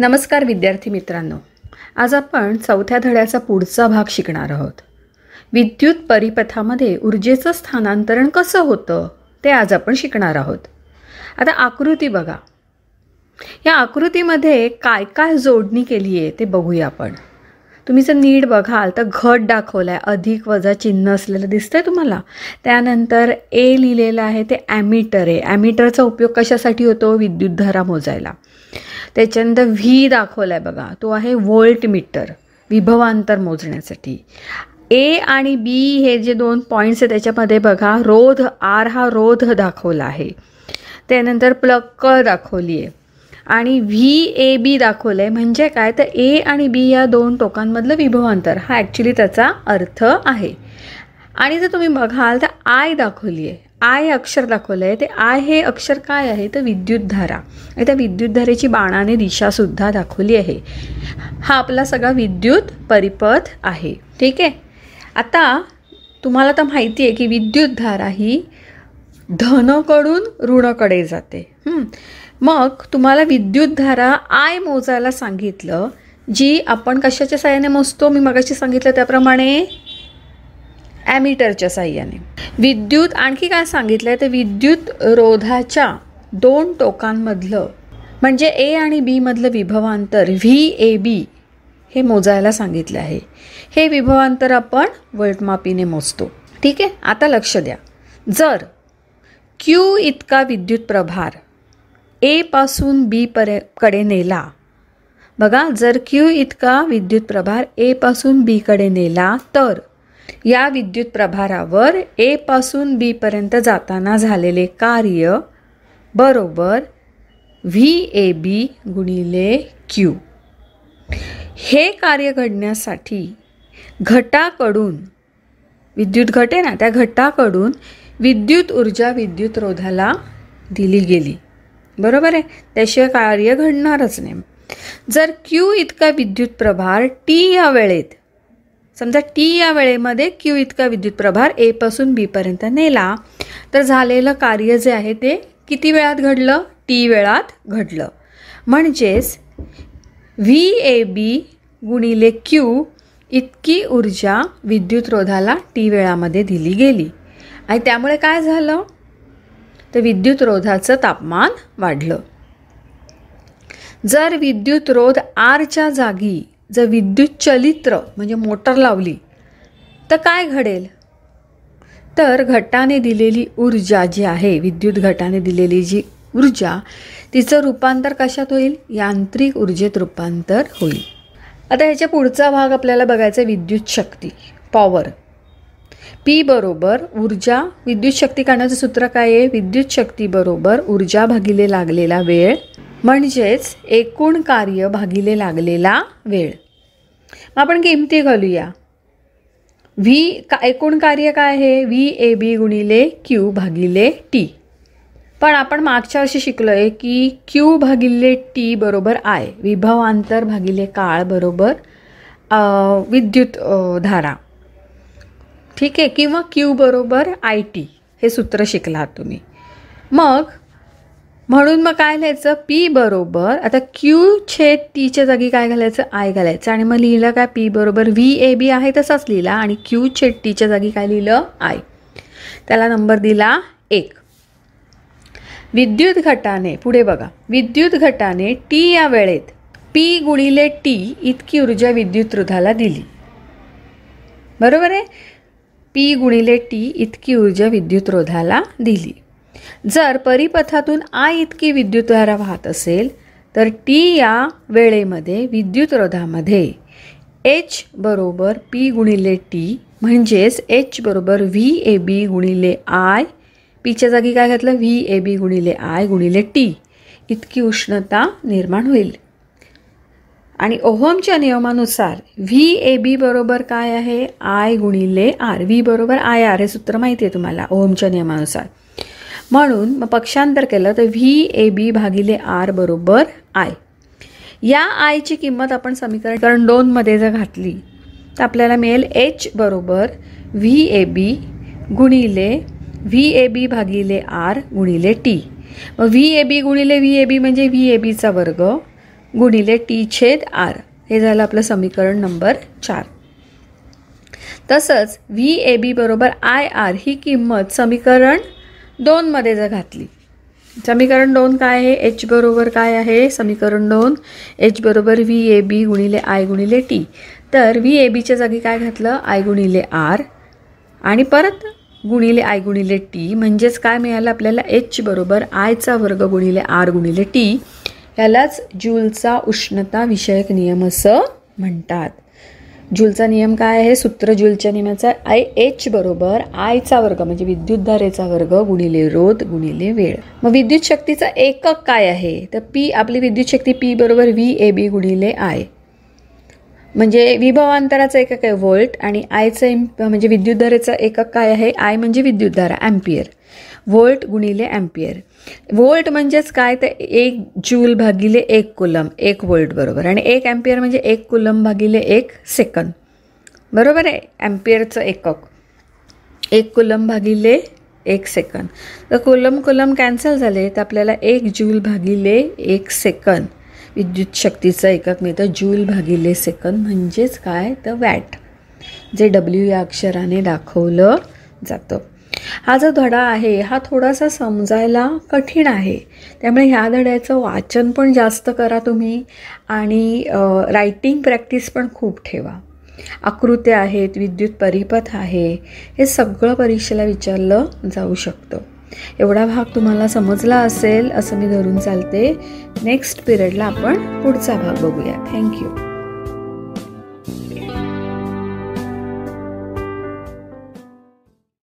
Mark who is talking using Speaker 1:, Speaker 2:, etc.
Speaker 1: नमस्कार विद्यार्थी मित्रांनो आज आपण चौथ्या धड्याचा पुढचा भाग शिकणार आहोत विद्युत परिपथामध्ये ऊर्जेचं स्थानांतरण कसं होतं ते आज आपण शिकणार आहोत आता आकृती बघा या आकृतीमध्ये काय काय जोडणी केली आहे ते बघूया आपण तुम्ही जर नीट बघाल तर घट दाखवला आहे अधिक वजा चिन्ह असलेलं दिसतंय तुम्हाला त्यानंतर ए लिहिलेलं आहे ते ॲमिटर आहे ॲमिटरचा उपयोग कशासाठी होतो विद्युतधारा मोजायला त्याच्यानंतर व्ही दाखवला आहे बघा तो आहे व्होल्ट मीटर विभवांतर मोजण्यासाठी ए आणि बी हे जे दोन पॉईंट्स आहेत त्याच्यामध्ये बघा रोध आर हा रोध दाखवला आहे त्यानंतर प्लग क दाखवली आहे आणि व्ही ए बी दाखवलं आहे म्हणजे काय तर ए आणि बी या दोन टोकांमधलं विभवांतर हा ॲक्च्युली त्याचा अर्थ आहे आणि जर तुम्ही बघाल तर आय दाखवली आहे आय अक्षर दाखवलं आहे ते आय हे अक्षर काय आहे तर विद्युतधारा आणि त्या विद्युतधारेची बाणाने दिशासुद्धा दाखवली आहे हा आपला सगळा विद्युत परिपथ आहे ठीक आहे आता तुम्हाला तर माहिती आहे की विद्युतधारा ही धनकडून ऋणकडे जाते मग तुम्हाला विद्युतधारा आय मोजायला सांगितलं जी आपण कशाच्या साह्याने मोजतो मी मगाशी सांगितलं त्याप्रमाणे ॲमिटरच्या साह्याने विद्युत आणखी काय सांगितलं आहे तर विद्युत रोधाच्या दोन टोकांमधलं म्हणजे ए आणि बीमधलं विभवांतर व्ही ए बी हे मोजायला सांगितलं आहे हे विभवांतर आपण वल्डमापीने मोजतो ठीक आहे आता लक्ष द्या जर क्यू इतका विद्युत प्रभार एपासून बी परे कडे नेला बघा जर क्यू इतका विद्युत प्रभार एपासून बीकडे नेला तर या विद्युत प्रभारावर ए पासून बी पर्यंत जाताना झालेले कार्य बरोबर व्ही ए बी गुणिले क्यू हे कार्य घडण्यासाठी घटाकडून विद्युत घटे ना त्या घटाकडून विद्युत ऊर्जा विद्युत रोधाला दिली गेली बरोबर आहे त्याशिवाय कार्य घडणारच नाही जर क्यू इतका विद्युत प्रभार टी या वेळेत समजा टी या वेळेमध्ये क्यू इतका विद्युत प्रभार एपासून बीपर्यंत नेला तर झालेलं कार्य जे आहे ते किती वेळात घडलं टी वेळात घडलं म्हणजेच व्ही ए बी गुणिले क्यू इतकी ऊर्जा विद्युत रोधाला टी वेळामध्ये दिली गेली आणि त्यामुळे काय झालं तर विद्युत रोधाचं तापमान वाढलं जर विद्युत रोध आरच्या जागी जर विद्युत चलित्र म्हणजे मोटर लावली तर काय घडेल तर घटाने दिलेली ऊर्जा जी आहे विद्युत घटाने दिलेली जी ऊर्जा तिचं रूपांतर कशात होईल यांत्रिक ऊर्जेत रूपांतर होईल आता ह्याच्या पुढचा भाग आपल्याला बघायचा विद्युत शक्ती पॉवर पी बरोबर ऊर्जा विद्युत शक्ती काढण्याचं सूत्र काय आहे विद्युत शक्ती बरोबर ऊर्जा भागिले लागलेला वेळ म्हणजेच एकूण कार्य भागिले लागलेला वेळ मग आपण किमती घालूया व्ही का एकूण कार्य काय आहे व्ही ए बी गुणिले क्यू भागिले टी पण आपण मागच्या वर्षी शिकलो आहे की क्यू भागिले टी बरोबर आय विभवांतर भागिले काळ बरोबर विद्युत धारा ठीक आहे किंवा क्यू बरोबर आय टी हे सूत्र शिकलात तुम्ही मग म्हणून मग काय लिहायचं पी बरोबर आता क्यू छेद टीच्या जागी काय घालायचं आय घालायचं आणि मग लिहिलं काय पी बरोबर व्ही ए बी आहे तसाच लिहिला आणि क्यू छेद टीच्या जागी काय लिहिलं आय त्याला नंबर दिला एक विद्युत घटाने पुढे बघा विद्युत घटाने टी या वेळेत पी गुणिले टी इतकी ऊर्जा विद्युत रोधाला दिली बरोबर आहे पी गुणिले टी इतकी ऊर्जा विद्युत रोधाला दिली जर परिपथातून आ इतकी विद्युतधारा वाहत असेल तर टी या वेळेमध्ये विद्युतरोधामध्ये एच बरोबर पी गुणिले टी म्हणजेच एच बरोबर व्ही ए बी गुणिले आय पीच्या जागी काय घातलं व्ही ए बी गुणिले आय गुणिले टी इतकी उष्णता निर्माण होईल आणि ओहोमच्या नियमानुसार व्ही ए बी बरोबर काय आहे आय गुणिले आर व्ही बरोबर आय आर हे सूत्र माहिती आहे तुम्हाला ओहोमच्या नियमानुसार म्हणून मग पक्षांतर केलं तर व्ही ए बी भागिले आर बरोबर आय या आयची किंमत आपण समीकरण दोनमध्ये जर घातली तर आपल्याला मिळेल एच बरोबर व्ही ए बी गुणिले व्ही ए बी भागिले आर गुणिले टी मग व्ही ए बी गुणिले व्ही ए बी म्हणजे व्ही ए बीचा वर्ग गुणिले टी छेद आर हे झालं आपलं समीकरण नंबर चार तसंच व्ही ए बी बरोबर आय आर ही किंमत समीकरण दोनमध्ये जर घातली समीकरण दोन काय आहे एच बरोबर काय आहे समीकरण दोन एच बरोबर व्ही ए बी गुणिले आय गुणिले टी तर व्ही ए बीच्या जागी काय घातलं आय गुणिले आर आणि परत गुणिले आय गुणिले टी म्हणजेच काय मिळालं आपल्याला एच बरोबर आयचा वर्ग गुणिले आर गुणिले टी यालाच जूलचा उष्णता विषयक नियम असं म्हणतात जूलचा नियम काय आहे सूत्र जूलच्या नियमाचा आय एच बरोबर आयचा वर्ग म्हणजे विद्युतधारेचा वर्ग गुणिले रोध गुणिले वेळ मग विद्युत शक्तीचा एकक काय आहे तर पी आपली विद्युत शक्ती पी बरोबर व्ही ए बी गुणिले आय म्हणजे विभवांतराचा एकक आहे व्होल्ट आणि आयचं म्हणजे धारेचा एकक काय आहे आय म्हणजे विद्युतधारा ॲम्पियर वोल्ट गुणिले ॲम्पियर वोल्ट म्हणजेच काय तर एक जूल भागिले एक कुलम एक व्होल्ट बरोबर आणि एक ॲम्पियर म्हणजे एक कुलम भागिले एक सेकंद बरोबर आहे ॲम्पियरचं एकक एक कुलम भागिले एक सेकंद तर कुलम कुलम कॅन्सल झाले तर आपल्याला एक जूल भागिले एक सेकंद विद्युत शक्तीचं एकक मिळतं जूल भागिले सेकंद म्हणजेच काय तर वॅट जे डब्ल्यू या अक्षराने दाखवलं जातं हा जो धडा आहे हा थोडासा समजायला कठीण आहे त्यामुळे ह्या धड्याचं वाचन पण जास्त करा तुम्ही आणि रायटिंग प्रॅक्टिस पण खूप ठेवा आकृत्या आहेत विद्युत परिपथ आहे हे सगळं परीक्षेला विचारलं जाऊ शकतं एवढा भाग तुम्हाला समजला असेल असं मी धरून चालते नेक्स्ट पिरियडला आपण पुढचा भाग बघूया थँक्यू